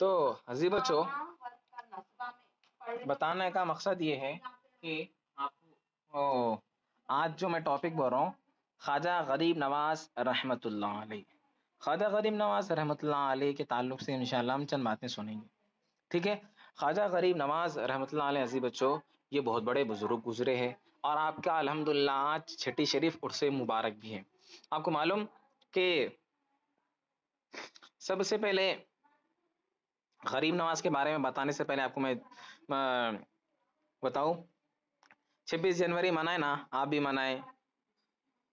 तो हजी बच्चों बताने का मतलब मकसद ये है कि आपको आज जो मैं टॉपिक बोल रहा हूँ ख्वाजा गरीब नवाज रहमत ख्वाजा गरीब नवाज रहमत के ताल्लुक से इनशा हम चंद बातें सुनेंगे ठीक है ख्वाजा गरीब नवाज रहमत अलैह अजीब ये बहुत बड़े बुज़ुर्ग गुजरे हैं और आपका अलहमदिल्ला आज छठी शरीफ उर्से मुबारक भी है आपको मालूम कि सबसे पहले गरीब नवाज के बारे में बताने से पहले आपको मैं बताऊं छब्बीस जनवरी मनाए ना आप भी मनाए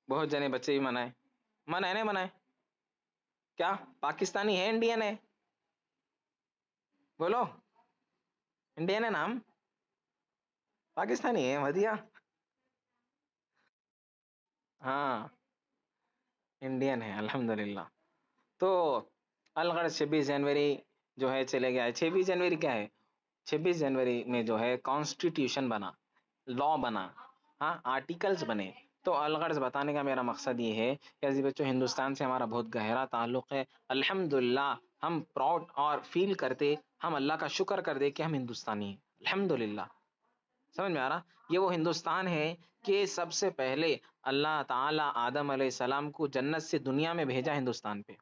बहुत जने बच्चे भी मनाए मनाए ना मनाए क्या पाकिस्तानी है इंडियन है बोलो इंडियन है नाम पाकिस्तानी है वधिया हाँ इंडियन है अल्हम्दुलिल्लाह तो अलगढ़ छब्बीस जनवरी जो है चले गया है छब्बीस जनवरी क्या है छब्बीस जनवरी में जो है कॉन्स्टिट्यूशन बना लॉ बना हाँ आर्टिकल्स बने तो अलगर्ज बताने का मेरा मकसद ये है कि अजी बच्चों हिंदुस्तान से हमारा बहुत गहरा ताल्लुक़ है अल्हम्दुलिल्लाह हम प्राउड और फील करते हम अल्लाह का शुक्र कर दे कि हम हिंदुस्तानी हैं अल्हम्दुलिल्लाह समझ में आ रहा ये वो हिंदुस्तान है कि सबसे पहले अल्लाह ताला आदम सलाम को जन्नत से दुनिया में भेजा हिंदुस्तान पे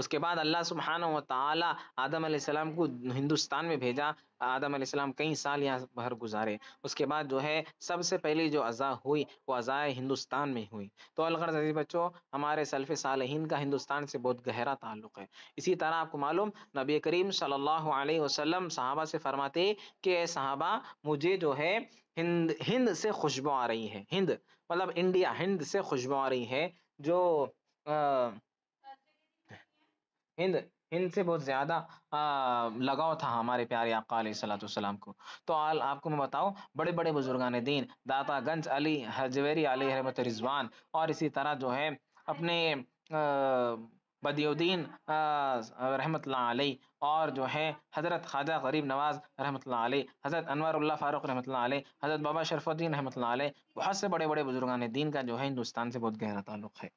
उसके बाद अल्लाह सुबहान तला आदम आसमाम को हिंदुस्तान में भेजा आदम आसमाम कई साल यहाँ भर गुजारे उसके बाद जो है सबसे पहले जो अज़ा हुई वो अज़ा हिंदुस्तान में हुई तो अलगर जजी बच्चों हमारे सल्फ़ हिंद का हिंदुस्तान से बहुत गहरा ताल्लुक है इसी तरह आपको मालूम नबी करीम सल्लल्लाहु अलैहि वसल्लम सहाबा से फरमाते कि सहाबा मुझे जो है हिंद हिंद से खुशबू आ रही है हिंद मतलब इंडिया हिंद से खुशबू आ रही है जो आ, हिंद हिंद से बहुत ज़्यादा लगाव था हमारे प्यारे आका को तो आल आपको मैं बताऊँ बड़े बड़े बुजुर्गान दीन दाता गंज अली हजवेरी अली रहमत रिजवान और इसी तरह जो है अपने बदियुद्दीन रहमत आलही और जो है हज़रत ख्वाजा गरीब नवाज़ रहमत आलही हज़रत उल्ला फ़ारूक रहमत आलही हज़रत बाबा शरफुद्दीन रहमत लाई बहुत से बड़े बड़े बुजुर्गान दीन का जो है हिंदुस्तान से बहुत गहरा ताल्लुक़ है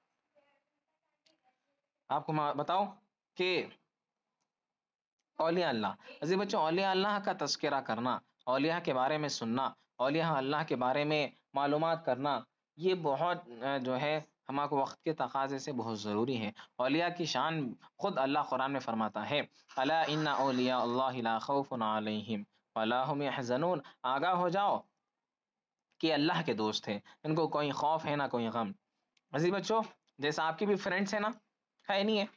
आपको मैं बताऊँ के औलिया अल्लाह अजी बच्चों औलिया अल्लाह का तस्करा करना औलिया के बारे में सुनना औलिया अल्लाह के बारे में मालूम करना ये बहुत जो है हमारे वक्त के तकाजे से बहुत ज़रूरी है अलिया की शान खुद अल्लाह कुरान में फ़रमाता है अला इन्ना आगा हो जाओ कि अल्लाह के दोस्त हैं इनको कोई खौफ है ना कोई गम अजी बच्चों जैसा आपकी भी फ्रेंड्स है ना है नहीं है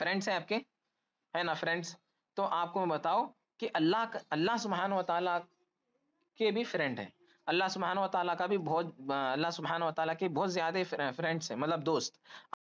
फ्रेंड्स हैं आपके है ना फ्रेंड्स तो आपको मैं बताओ कि अल्लाह अल्लाह सुबहान वाली के भी फ्रेंड हैं अल्लाह सुबहान वाली का भी बहुत अल्लाह सुबहान वाली के बहुत ज़्यादा फ्रेंड्स हैं मतलब दोस्त